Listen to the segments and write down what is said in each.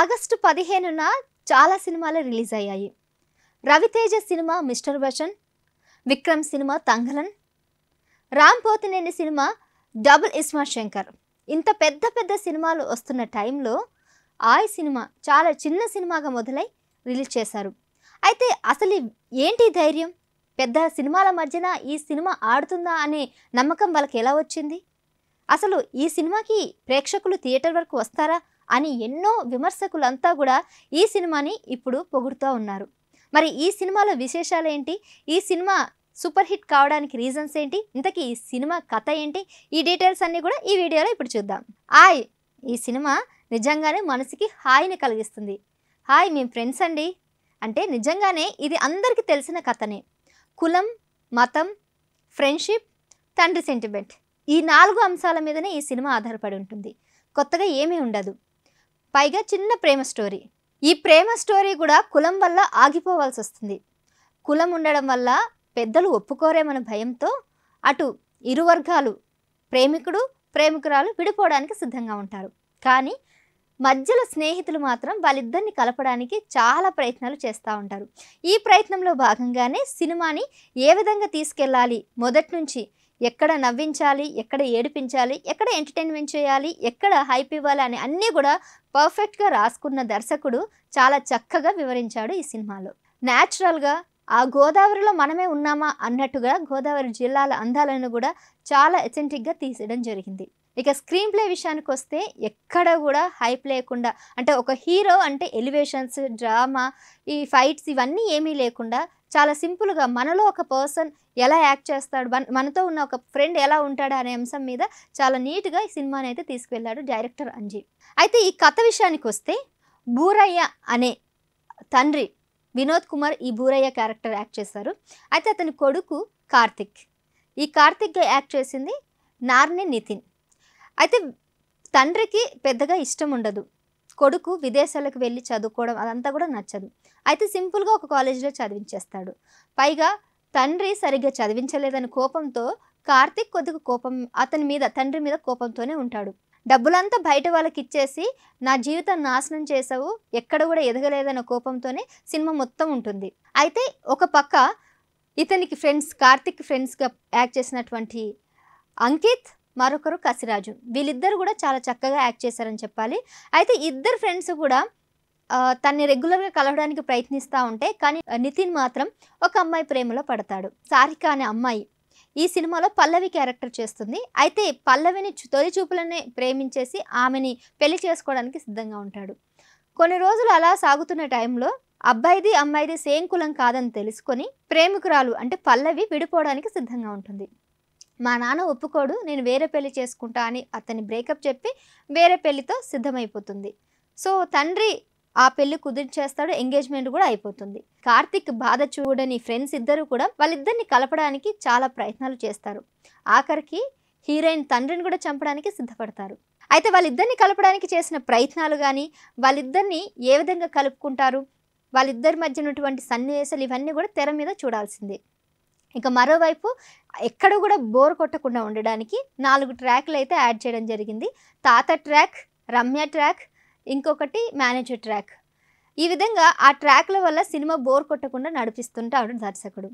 August పదిహేనున చాలా సినిమాలు రిలీజ్ అయ్యాయి రవితేజ సినిమా మిస్టర్ బచన్ విక్రమ్ సినిమా తంగలన్ రామ్ పోతినేని సినిమా డబుల్ ఇస్మా శంకర్ ఇంత పెద్ద పెద్ద సినిమాలు వస్తున్న టైంలో ఆయ్ సినిమా చాలా చిన్న సినిమాగా మొదలై రిలీజ్ చేశారు అయితే అసలు ఏంటి ధైర్యం పెద్ద సినిమాల మధ్యన ఈ సినిమా ఆడుతుందా అనే నమ్మకం వాళ్ళకి ఎలా వచ్చింది అసలు ఈ సినిమాకి ప్రేక్షకులు థియేటర్ వరకు వస్తారా అని ఎన్నో విమర్శకులంతా కూడా ఈ సినిమాని ఇప్పుడు పొగుడుతూ ఉన్నారు మరి ఈ సినిమాలో విశేషాలు ఏంటి ఈ సినిమా సూపర్ హిట్ కావడానికి రీజన్స్ ఏంటి ఇంతకీ ఈ సినిమా కథ ఏంటి ఈ డీటెయిల్స్ అన్నీ కూడా ఈ వీడియోలో ఇప్పుడు చూద్దాం హాయ్ ఈ సినిమా నిజంగానే మనసుకి హాయిని కలిగిస్తుంది హాయ్ మేము ఫ్రెండ్స్ అండి అంటే నిజంగానే ఇది అందరికీ తెలిసిన కథనే కులం మతం ఫ్రెండ్షిప్ తండ్రి సెంటిమెంట్ ఈ నాలుగు అంశాల మీదనే ఈ సినిమా ఆధారపడి ఉంటుంది కొత్తగా ఏమీ ఉండదు పైగా చిన్న ప్రేమ స్టోరీ ఈ ప్రేమ స్టోరీ కూడా కులం వల్ల ఆగిపోవాల్సి వస్తుంది కులం ఉండడం వల్ల పెద్దలు ఒప్పుకోరేమన్న భయంతో అటు ఇరు వర్గాలు ప్రేమికుడు ప్రేమికురాలు విడిపోవడానికి సిద్ధంగా ఉంటారు కానీ మధ్యలో స్నేహితులు మాత్రం వాళ్ళిద్దరిని కలపడానికి చాలా ప్రయత్నాలు చేస్తూ ఉంటారు ఈ ప్రయత్నంలో భాగంగానే సినిమాని ఏ విధంగా తీసుకెళ్ళాలి మొదటి నుంచి ఎక్కడ నవ్వించాలి ఎక్కడ ఏడిపించాలి ఎక్కడ ఎంటర్టైన్మెంట్ చేయాలి ఎక్కడ హైప్ ఇవ్వాలి అని అన్నీ కూడా పర్ఫెక్ట్గా రాసుకున్న దర్శకుడు చాలా చక్కగా వివరించాడు ఈ సినిమాలో న్యాచురల్గా ఆ గోదావరిలో మనమే ఉన్నామా అన్నట్టుగా గోదావరి జిల్లాల అందాలను కూడా చాలా ఎథెంటిక్గా తీసేయడం జరిగింది ఇక స్క్రీన్ ప్లే విషయానికి వస్తే ఎక్కడ కూడా హైప్ లేకుండా అంటే ఒక హీరో అంటే ఎలివేషన్స్ డ్రామా ఈ ఫైట్స్ ఇవన్నీ ఏమీ లేకుండా చాలా సింపుల్గా మనలో ఒక పర్సన్ ఎలా యాక్ట్ చేస్తాడు మనతో ఉన్న ఒక ఫ్రెండ్ ఎలా ఉంటాడు అనే అంశం మీద చాలా నీట్గా ఈ సినిమాని అయితే తీసుకువెళ్ళాడు డైరెక్టర్ అంజీవ్ అయితే ఈ కథ విషయానికి వస్తే బూరయ్య అనే తండ్రి వినోద్ కుమార్ ఈ బూరయ్య క్యారెక్టర్ యాక్ట్ చేశారు అయితే అతని కొడుకు కార్తిక్ ఈ కార్తిక్గా యాక్ట్ చేసింది నార్ని నితిన్ అయితే తండ్రికి పెద్దగా ఇష్టం ఉండదు కొడుకు విదేశాలకు వెళ్ళి చదువుకోవడం అదంతా కూడా నచ్చదు అయితే సింపుల్గా ఒక కాలేజీలో చదివించేస్తాడు పైగా తండ్రి సరిగ్గా చదివించలేదని కోపంతో కార్తిక్ కొద్దిగా కోపం అతని మీద తండ్రి మీద కోపంతోనే ఉంటాడు డబ్బులంతా బయట వాళ్ళకి ఇచ్చేసి నా జీవితం నాశనం చేసావు ఎక్కడ కూడా ఎదగలేదన్న కోపంతోనే సినిమా మొత్తం ఉంటుంది అయితే ఒక పక్క ఇతనికి ఫ్రెండ్స్ కార్తిక్ ఫ్రెండ్స్గా యాక్ట్ చేసినటువంటి అంకిత్ మరొకరు కసిరాజు వీళ్ళిద్దరు కూడా చాలా చక్కగా యాక్ట్ చేశారని చెప్పాలి అయితే ఇద్దరు ఫ్రెండ్స్ కూడా తన్ని రెగ్యులర్గా కలవడానికి ప్రయత్నిస్తూ ఉంటే కానీ నితిన్ మాత్రం ఒక అమ్మాయి ప్రేమలో పడతాడు సారిక అనే అమ్మాయి ఈ సినిమాలో పల్లవి క్యారెక్టర్ చేస్తుంది అయితే పల్లవిని తొలి చూపులనే ప్రేమించేసి ఆమెని పెళ్లి చేసుకోవడానికి సిద్ధంగా ఉంటాడు కొన్ని రోజులు అలా సాగుతున్న టైంలో అబ్బాయిది అమ్మాయిది సేమ్ కులం కాదని తెలుసుకొని ప్రేమికురాలు అంటే పల్లవి విడిపోవడానికి సిద్ధంగా ఉంటుంది మా నాన్న ఒప్పుకోడు నేను వేరే పెళ్లి చేసుకుంటా అని అతని బ్రేకప్ చెప్పి వేరే పెళ్లితో సిద్ధమైపోతుంది సో తండ్రి ఆ పెళ్లి చేస్తాడు ఎంగేజ్మెంట్ కూడా అయిపోతుంది కార్తిక్ బాధ చూడని ఫ్రెండ్స్ ఇద్దరు కూడా వాళ్ళిద్దరిని కలపడానికి చాలా ప్రయత్నాలు చేస్తారు ఆఖరికి హీరోయిన్ తండ్రిని కూడా చంపడానికి సిద్ధపడతారు అయితే వాళ్ళిద్దరిని కలపడానికి చేసిన ప్రయత్నాలు కానీ వాళ్ళిద్దరిని ఏ విధంగా కలుపుకుంటారు వాళ్ళిద్దరి మధ్య ఉన్నటువంటి సన్నివేశాలు ఇవన్నీ కూడా తెర మీద చూడాల్సిందే ఇక మరోవైపు ఎక్కడ కూడా బోర్ కొట్టకుండా ఉండడానికి నాలుగు ట్రాక్లు అయితే యాడ్ చేయడం జరిగింది తాత ట్రాక్ రమ్య ట్రాక్ ఇంకొకటి మేనేజర్ ట్రాక్ ఈ విధంగా ఆ ట్రాక్ల వల్ల సినిమా బోర్ కొట్టకుండా నడిపిస్తుంటాడు దర్శకుడు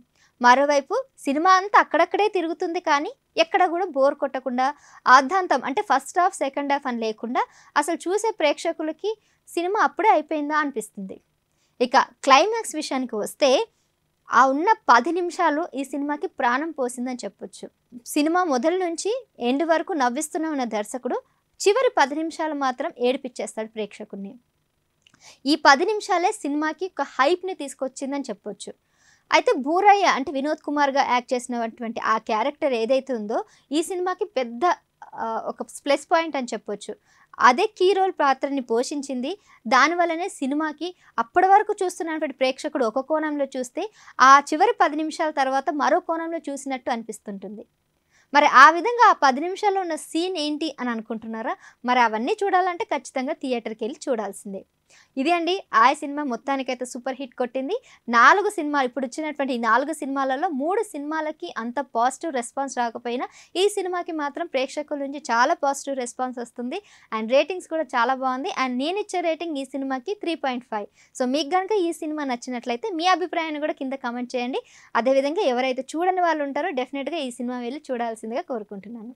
మరోవైపు సినిమా అంతా అక్కడక్కడే తిరుగుతుంది కానీ ఎక్కడ కూడా బోర్ కొట్టకుండా ఆద్యాంతం అంటే ఫస్ట్ హాఫ్ సెకండ్ హాఫ్ అని లేకుండా అసలు చూసే ప్రేక్షకులకి సినిమా అప్పుడే అయిపోయిందా అనిపిస్తుంది ఇక క్లైమాక్స్ విషయానికి వస్తే ఆ ఉన్న పది నిమిషాలు ఈ సినిమాకి ప్రాణం పోసిందని చెప్పొచ్చు సినిమా మొదల నుంచి ఎండ్ వరకు నవ్విస్తూనే ఉన్న దర్శకుడు చివరి పది నిమిషాలు మాత్రం ఏడిపించేస్తాడు ప్రేక్షకుడిని ఈ పది నిమిషాలే సినిమాకి ఒక హైప్ని తీసుకొచ్చిందని చెప్పొచ్చు అయితే భూరయ్య అంటే వినోద్ కుమార్గా యాక్ట్ చేసినటువంటి ఆ క్యారెక్టర్ ఏదైతే ఉందో ఈ సినిమాకి పెద్ద ఒక ప్లస్ పాయింట్ అని చెప్పొచ్చు అదే కీ రోల్ పాత్రని పోషించింది దానివల్లనే సినిమాకి అప్పటి వరకు చూస్తున్నటువంటి ప్రేక్షకుడు ఒక కోణంలో చూస్తే ఆ చివరి పది నిమిషాల తర్వాత మరో కోణంలో చూసినట్టు అనిపిస్తుంటుంది మరి ఆ విధంగా ఆ పది నిమిషాల్లో ఉన్న సీన్ ఏంటి అని అనుకుంటున్నారా మరి అవన్నీ చూడాలంటే ఖచ్చితంగా థియేటర్కి వెళ్ళి చూడాల్సిందే ఇది అండి ఆ సినిమా మొత్తానికైతే సూపర్ హిట్ కొట్టింది నాలుగు సినిమాలు ఇప్పుడు వచ్చినటువంటి ఈ నాలుగు సినిమాలలో మూడు సినిమాలకి అంత పాజిటివ్ రెస్పాన్స్ రాకపోయినా ఈ సినిమాకి మాత్రం ప్రేక్షకుల నుంచి చాలా పాజిటివ్ రెస్పాన్స్ వస్తుంది అండ్ రేటింగ్స్ కూడా చాలా బాగుంది అండ్ నేను ఇచ్చే రేటింగ్ ఈ సినిమాకి త్రీ పాయింట్ ఫైవ్ సో మీకు కనుక ఈ సినిమా నచ్చినట్లయితే మీ అభిప్రాయాన్ని కూడా కింద కమెంట్ చేయండి అదేవిధంగా ఎవరైతే చూడని వాళ్ళు ఉంటారో డెఫినెట్గా ఈ సినిమా వెళ్ళి చూడాల్సిందిగా కోరుకుంటున్నాను